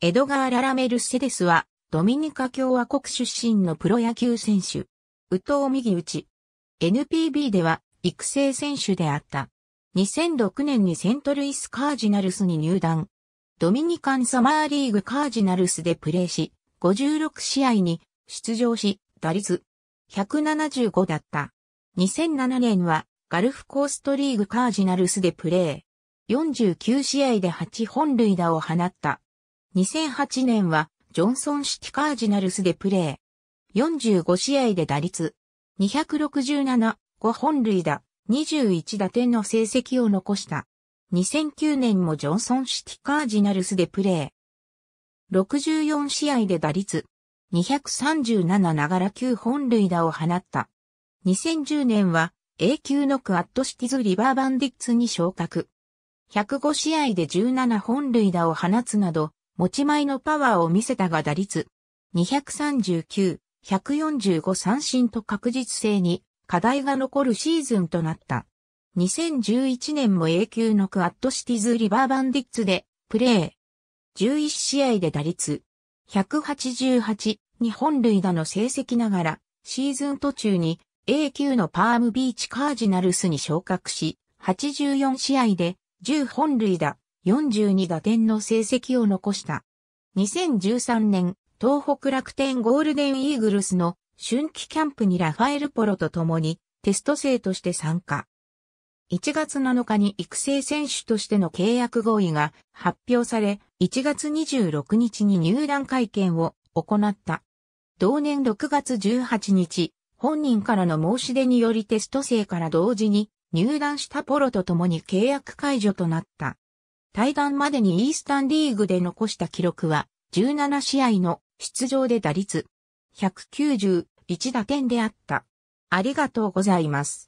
エドガー・ララメルセデスは、ドミニカ共和国出身のプロ野球選手。宇投右打ち。NPB では、育成選手であった。2006年にセントルイス・カージナルスに入団。ドミニカンサマーリーグカージナルスでプレーし、56試合に出場し、打率175だった。2007年はガルフコーストリーグカージナルスでプレー。49試合で8本塁打を放った。2008年はジョンソンシティカージナルスでプレー。45試合で打率267、5本塁打、21打点の成績を残した。2009年もジョンソンシティカージナルスでプレー。64試合で打率237ながら9本塁打を放った。2010年は A 級のクアッドシティズ・リバーバンディッツに昇格。105試合で17本塁打を放つなど、持ち前のパワーを見せたが打率239、145三振と確実性に課題が残るシーズンとなった。2011年も A 級のクアッドシティズ・リバーバンディッツでプレー。11試合で打率188、日本塁打の成績ながら、シーズン途中に A 級のパームビーチカージナルスに昇格し、84試合で10本塁打、42打点の成績を残した。2013年、東北楽天ゴールデンイーグルスの春季キャンプにラファエル・ポロと共にテスト生として参加。1月7日に育成選手としての契約合意が発表され、1月26日に入団会見を行った。同年6月18日、本人からの申し出によりテスト生から同時に入団したポロと共に契約解除となった。対談までにイースタンリーグで残した記録は、17試合の出場で打率191打点であった。ありがとうございます。